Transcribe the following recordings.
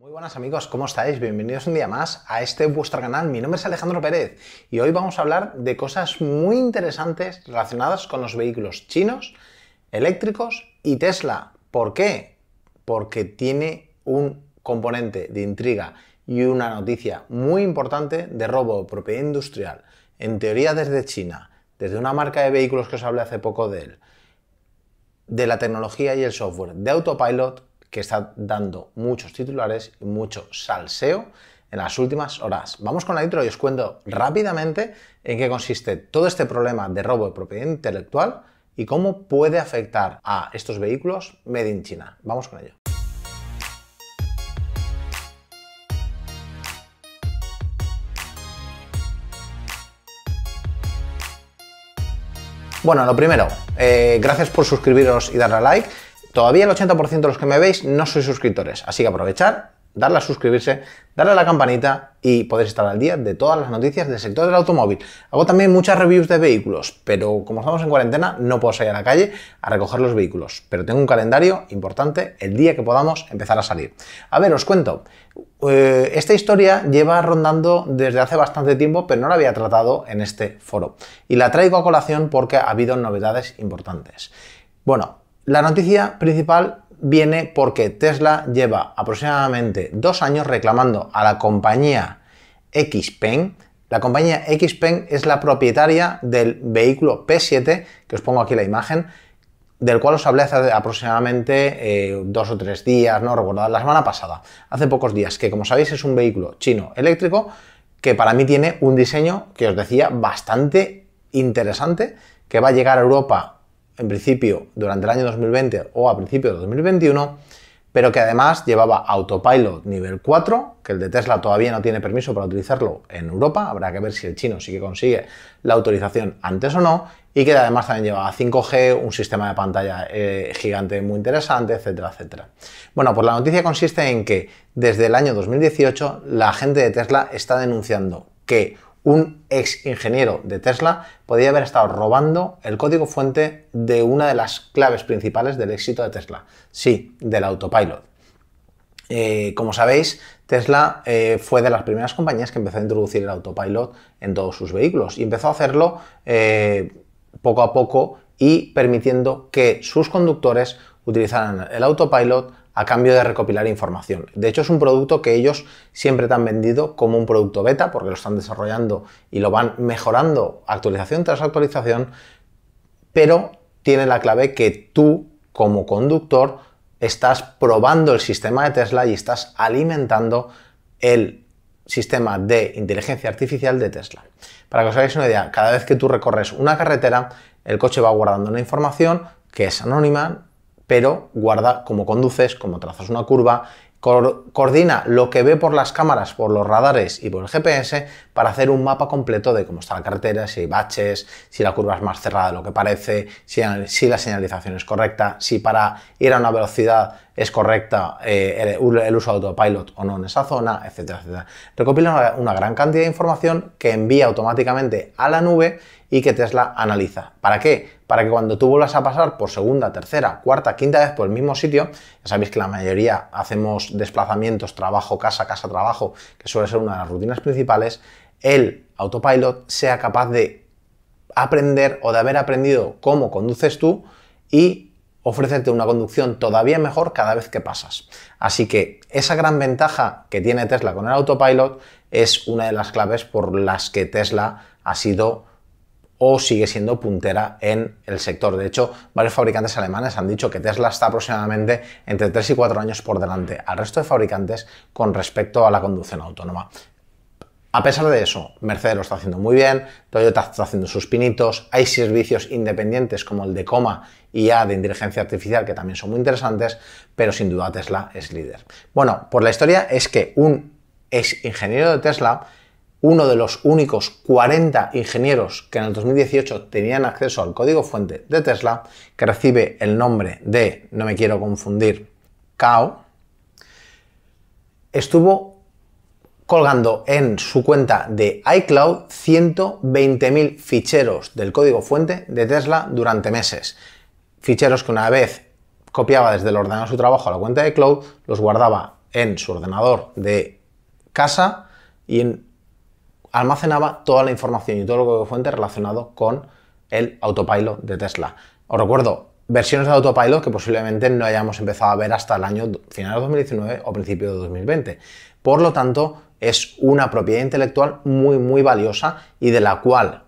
Muy buenas amigos, ¿cómo estáis? Bienvenidos un día más a este vuestro canal. Mi nombre es Alejandro Pérez y hoy vamos a hablar de cosas muy interesantes relacionadas con los vehículos chinos, eléctricos y Tesla. ¿Por qué? Porque tiene un componente de intriga y una noticia muy importante de robo de propiedad industrial, en teoría desde China, desde una marca de vehículos que os hablé hace poco de él, de la tecnología y el software de Autopilot que está dando muchos titulares y mucho salseo en las últimas horas. Vamos con la intro y os cuento rápidamente en qué consiste todo este problema de robo de propiedad intelectual y cómo puede afectar a estos vehículos made in China. Vamos con ello. Bueno, lo primero, eh, gracias por suscribiros y darle a like. Todavía el 80% de los que me veis no soy suscriptores, así que aprovechar, darle a suscribirse, darle a la campanita y podéis estar al día de todas las noticias del sector del automóvil. Hago también muchas reviews de vehículos, pero como estamos en cuarentena no puedo salir a la calle a recoger los vehículos, pero tengo un calendario importante el día que podamos empezar a salir. A ver, os cuento. Eh, esta historia lleva rondando desde hace bastante tiempo, pero no la había tratado en este foro. Y la traigo a colación porque ha habido novedades importantes. Bueno, la noticia principal viene porque Tesla lleva aproximadamente dos años reclamando a la compañía XPeng. La compañía XPeng es la propietaria del vehículo P7, que os pongo aquí la imagen, del cual os hablé hace aproximadamente eh, dos o tres días, no recordad, la semana pasada, hace pocos días, que como sabéis es un vehículo chino eléctrico que para mí tiene un diseño que os decía bastante interesante, que va a llegar a Europa en principio durante el año 2020 o a principios de 2021, pero que además llevaba Autopilot nivel 4, que el de Tesla todavía no tiene permiso para utilizarlo en Europa, habrá que ver si el chino sí que consigue la autorización antes o no, y que además también llevaba 5G, un sistema de pantalla eh, gigante muy interesante, etcétera, etcétera. Bueno, pues la noticia consiste en que desde el año 2018 la gente de Tesla está denunciando que un ex ingeniero de Tesla podía haber estado robando el código fuente de una de las claves principales del éxito de Tesla. Sí, del autopilot. Eh, como sabéis, Tesla eh, fue de las primeras compañías que empezó a introducir el autopilot en todos sus vehículos y empezó a hacerlo eh, poco a poco y permitiendo que sus conductores utilizaran el autopilot a cambio de recopilar información. De hecho, es un producto que ellos siempre te han vendido como un producto beta, porque lo están desarrollando y lo van mejorando actualización tras actualización, pero tiene la clave que tú, como conductor, estás probando el sistema de Tesla y estás alimentando el sistema de inteligencia artificial de Tesla. Para que os hagáis una idea, cada vez que tú recorres una carretera, el coche va guardando una información que es anónima, pero guarda cómo conduces, cómo trazas una curva, coordina lo que ve por las cámaras, por los radares y por el GPS para hacer un mapa completo de cómo está la carretera, si hay baches, si la curva es más cerrada de lo que parece, si, la señalización es correcta, si para ir a una velocidad es correcta eh, el, uso de autopilot o no en esa zona, etcétera, etcétera. Recopila una gran cantidad de información que envía automáticamente a la nube y que Tesla analiza. ¿Para qué? Para que cuando tú vuelvas a pasar por segunda, tercera, cuarta, quinta vez por el mismo sitio, ya sabéis que la mayoría hacemos desplazamientos, trabajo, casa, casa, trabajo, que suele ser una de las rutinas principales, el autopilot sea capaz de aprender o de haber aprendido cómo conduces tú y ofrecerte una conducción todavía mejor cada vez que pasas. Así que esa gran ventaja que tiene Tesla con el autopilot es una de las claves por las que Tesla ha sido o sigue siendo puntera en el sector. De hecho, varios fabricantes alemanes han dicho que Tesla está aproximadamente entre 3 y 4 años por delante al resto de fabricantes con respecto a la conducción autónoma. A pesar de eso, Mercedes lo está haciendo muy bien, Toyota está haciendo sus pinitos, hay servicios independientes como el de Coma y A de inteligencia artificial que también son muy interesantes, pero sin duda Tesla es líder. Bueno, por pues la historia es que un ex ingeniero de Tesla uno de los únicos 40 ingenieros que en el 2018 tenían acceso al código fuente de Tesla, que recibe el nombre de, no me quiero confundir, Kao, estuvo colgando en su cuenta de iCloud 120.000 ficheros del código fuente de Tesla durante meses. Ficheros que una vez copiaba desde el ordenador de su trabajo a la cuenta de iCloud, los guardaba en su ordenador de casa y en almacenaba toda la información y todo lo que fuente relacionado con el autopilot de Tesla. Os recuerdo, versiones de autopilot que posiblemente no hayamos empezado a ver hasta el año final de 2019 o principio de 2020. Por lo tanto, es una propiedad intelectual muy, muy valiosa y de la cual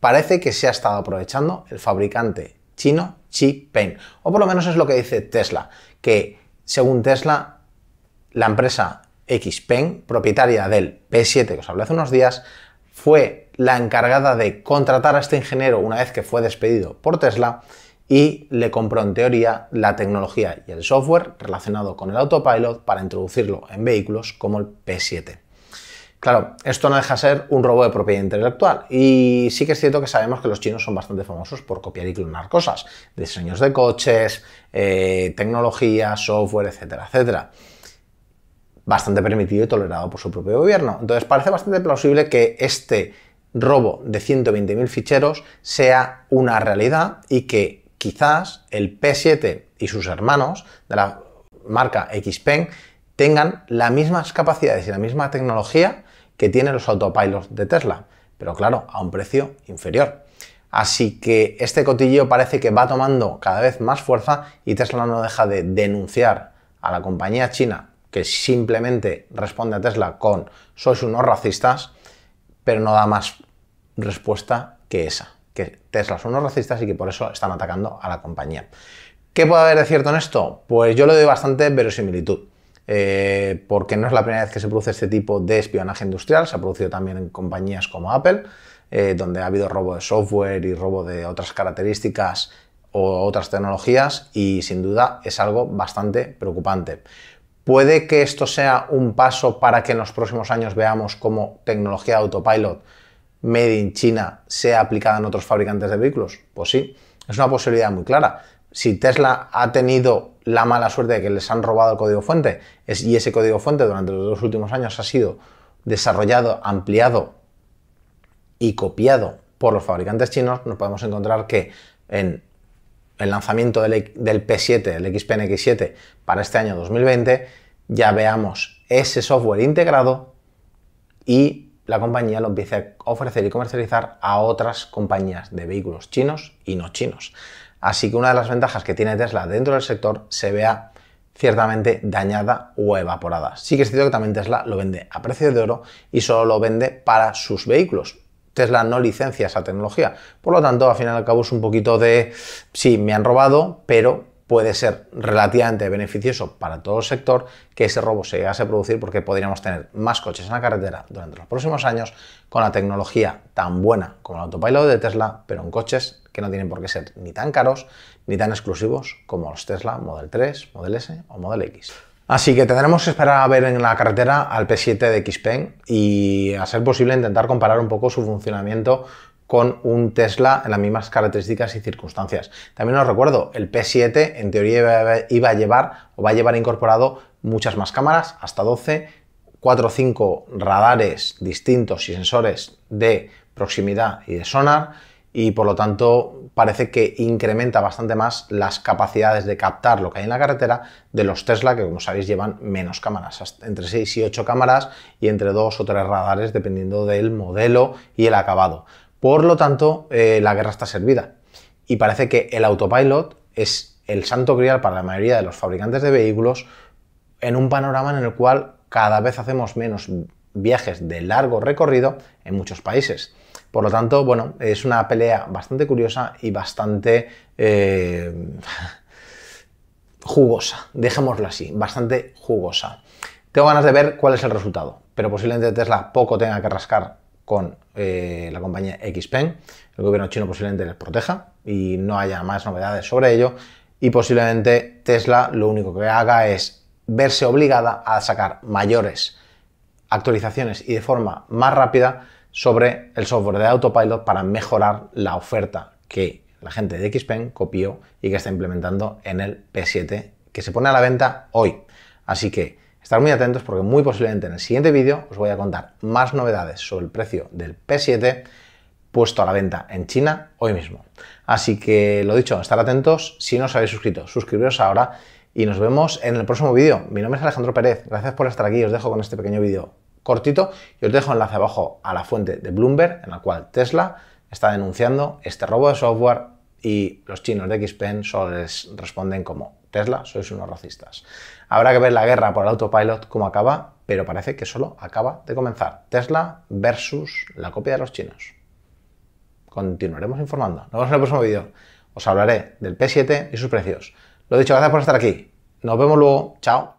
parece que se ha estado aprovechando el fabricante chino Xi Peng. O por lo menos es lo que dice Tesla, que según Tesla, la empresa XPeng, propietaria del P7 que os hablé hace unos días, fue la encargada de contratar a este ingeniero una vez que fue despedido por Tesla y le compró en teoría la tecnología y el software relacionado con el autopilot para introducirlo en vehículos como el P7. Claro, esto no deja de ser un robo de propiedad intelectual y sí que es cierto que sabemos que los chinos son bastante famosos por copiar y clonar cosas, diseños de coches, eh, tecnología, software, etcétera, etcétera bastante permitido y tolerado por su propio gobierno. Entonces parece bastante plausible que este robo de 120.000 ficheros sea una realidad y que quizás el P7 y sus hermanos de la marca XPeng tengan las mismas capacidades y la misma tecnología que tienen los autopilots de Tesla, pero claro, a un precio inferior. Así que este cotillo parece que va tomando cada vez más fuerza y Tesla no deja de denunciar a la compañía china que simplemente responde a Tesla con sois unos racistas, pero no da más respuesta que esa, que Tesla son unos racistas y que por eso están atacando a la compañía. ¿Qué puede haber de cierto en esto? Pues yo le doy bastante verosimilitud. Eh, porque no es la primera vez que se produce este tipo de espionaje industrial, se ha producido también en compañías como Apple, eh, donde ha habido robo de software y robo de otras características o otras tecnologías y sin duda es algo bastante preocupante. ¿Puede que esto sea un paso para que en los próximos años veamos cómo tecnología autopilot made in China sea aplicada en otros fabricantes de vehículos? Pues sí, es una posibilidad muy clara. Si Tesla ha tenido la mala suerte de que les han robado el código fuente y ese código fuente durante los dos últimos años ha sido desarrollado, ampliado y copiado por los fabricantes chinos, nos podemos encontrar que en el lanzamiento del, P7, el XPNX7, para este año 2020, ya veamos ese software integrado y la compañía lo empiece a ofrecer y comercializar a otras compañías de vehículos chinos y no chinos. Así que una de las ventajas que tiene Tesla dentro del sector se vea ciertamente dañada o evaporada. Sí que es cierto que también Tesla lo vende a precio de oro y solo lo vende para sus vehículos, Tesla no licencia esa tecnología. Por lo tanto, al final y al cabo es un poquito de, sí, me han robado, pero puede ser relativamente beneficioso para todo el sector que ese robo se llegase a producir porque podríamos tener más coches en la carretera durante los próximos años con la tecnología tan buena como el autopilot de Tesla, pero en coches que no tienen por qué ser ni tan caros ni tan exclusivos como los Tesla Model 3, Model S o Model X. Así que tendremos que esperar a ver en la carretera al P7 de Xpeng y a ser posible intentar comparar un poco su funcionamiento con un Tesla en las mismas características y circunstancias. También os recuerdo, el P7 en teoría iba a llevar o va a llevar incorporado muchas más cámaras, hasta 12, 4 o 5 radares distintos y sensores de proximidad y de sonar, y por lo tanto parece que incrementa bastante más las capacidades de captar lo que hay en la carretera de los Tesla que como sabéis llevan menos cámaras, entre 6 y 8 cámaras y entre 2 o 3 radares dependiendo del modelo y el acabado. Por lo tanto, eh, la guerra está servida y parece que el autopilot es el santo grial para la mayoría de los fabricantes de vehículos en un panorama en el cual cada vez hacemos menos viajes de largo recorrido en muchos países. Por lo tanto, bueno, es una pelea bastante curiosa y bastante eh, jugosa, dejémoslo así, bastante jugosa. Tengo ganas de ver cuál es el resultado, pero posiblemente Tesla poco tenga que rascar con eh, la compañía XPeng. El gobierno chino posiblemente les proteja y no haya más novedades sobre ello. Y posiblemente Tesla lo único que haga es verse obligada a sacar mayores actualizaciones y de forma más rápida sobre el software de Autopilot para mejorar la oferta que la gente de Xpen copió y que está implementando en el P7 que se pone a la venta hoy. Así que estar muy atentos porque muy posiblemente en el siguiente vídeo os voy a contar más novedades sobre el precio del P7 puesto a la venta en China hoy mismo. Así que lo dicho, estar atentos. Si no os habéis suscrito, suscribiros ahora y nos vemos en el próximo vídeo. Mi nombre es Alejandro Pérez. Gracias por estar aquí. Os dejo con este pequeño vídeo cortito y os dejo enlace abajo a la fuente de Bloomberg en la cual Tesla está denunciando este robo de software y los chinos de XPeng solo les responden como Tesla, sois unos racistas. Habrá que ver la guerra por el autopilot cómo acaba, pero parece que solo acaba de comenzar. Tesla versus la copia de los chinos. Continuaremos informando. Nos vemos en el próximo vídeo. Os hablaré del P7 y sus precios. Lo dicho, gracias por estar aquí. Nos vemos luego. Chao.